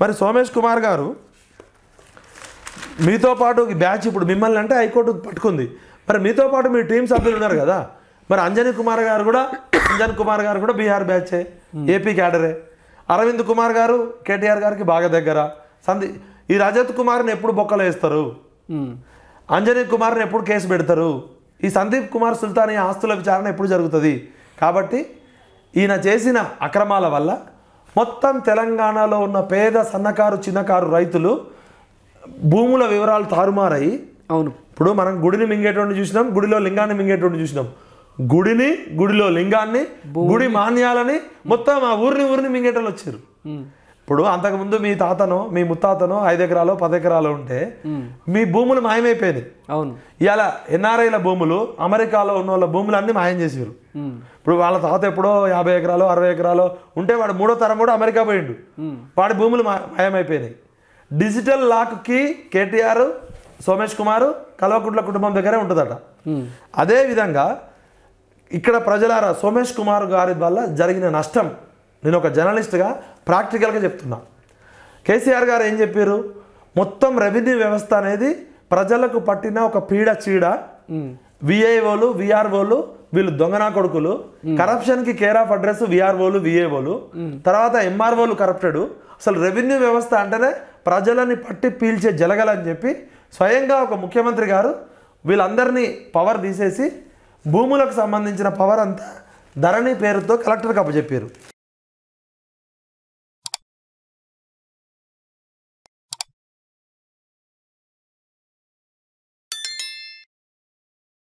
మరి సోమేష్ కుమార్ గారు మీతో పాటు బ్యాచ్ ఇప్పుడు మిమ్మల్ని అంటే హైకోర్టు పట్టుకుంది మరి మీతో పాటు మీ టీం సభ్యులు ఉన్నారు కదా మరి అంజని కుమార్ గారు కూడా అంజన్ కుమార్ గారు కూడా బీహార్ బ్యాచే hmm. ఏపీ క్యాడరే అరవింద్ కుమార్ గారు కేటీఆర్ గారికి బాగా దగ్గర సంది ఈ రజత్ కుమార్ని ఎప్పుడు బొక్కలు వేస్తారు hmm. అంజనీ కుమార్ని ఎప్పుడు కేసు పెడతారు ఈ సందీప్ కుమార్ సుల్తాన్ ఈ ఆస్తుల విచారణ ఎప్పుడు జరుగుతుంది కాబట్టి ఈయన చేసిన అక్రమాల వల్ల మొత్తం తెలంగాణలో ఉన్న పేద సన్నకారు చిన్నకారు రైతులు భూముల వివరాలు తారుమారయి అవును ఇప్పుడు మనం గుడిని మింగేటువంటి చూసినాం గుడిలో లింగాన్ని మింగేటువంటి చూసినాం గుడిని గుడిలో లింగాన్ని గుడి మాన్యాలని మొత్తం ఆ ఊరిని ఊరిని మింగేటోళ్ళు వచ్చారు ఇప్పుడు అంతకుముందు మీ తాతను మీ ముత్తాతను ఐదు ఎకరాలు పది ఎకరాలు ఉంటే మీ భూములు మాయమైపోయినాయి అవును ఇలా ఎన్ఆర్ఐల భూములు అమెరికాలో ఉన్న వాళ్ళ భూములు అన్ని మాయం చేసేవారు ఇప్పుడు వాళ్ళ తాత ఎప్పుడో యాభై ఎకరాలు అరవై ఎకరాలు ఉంటే వాడు మూడో తరం కూడా అమెరికా పోయిండు వాడి భూములు మాయమైపోయినాయి డిజిటల్ లాక్కి కేటీఆర్ సోమేష్ కుమార్ కల్వకుంట్ల కుటుంబం దగ్గరే ఉంటుందట అదే విధంగా ఇక్కడ ప్రజలారా సోమేష్ కుమార్ గారి వల్ల జరిగిన నష్టం నేను ఒక జర్నలిస్ట్గా ప్రాక్టికల్గా చెప్తున్నా కేసీఆర్ గారు ఏం చెప్పారు మొత్తం రెవెన్యూ వ్యవస్థ అనేది ప్రజలకు పట్టిన ఒక పీడ చీడ విఐఓలు విఆర్ఓలు వీళ్ళు దొంగనా కొడుకులు కరప్షన్కి కేర్ ఆఫ్ అడ్రస్ విఆర్ఓలు విఏఓలు తర్వాత ఎంఆర్ఓలు కరప్టెడ్ అసలు రెవెన్యూ వ్యవస్థ అంటేనే ప్రజలని పట్టి పీల్చే జలగలని చెప్పి స్వయంగా ఒక ముఖ్యమంత్రి గారు వీళ్ళందరినీ పవర్ తీసేసి భూములకు సంబంధించిన పవర్ అంతా ధరణి పేరుతో కలెక్టర్కి అప్పచెప్పారు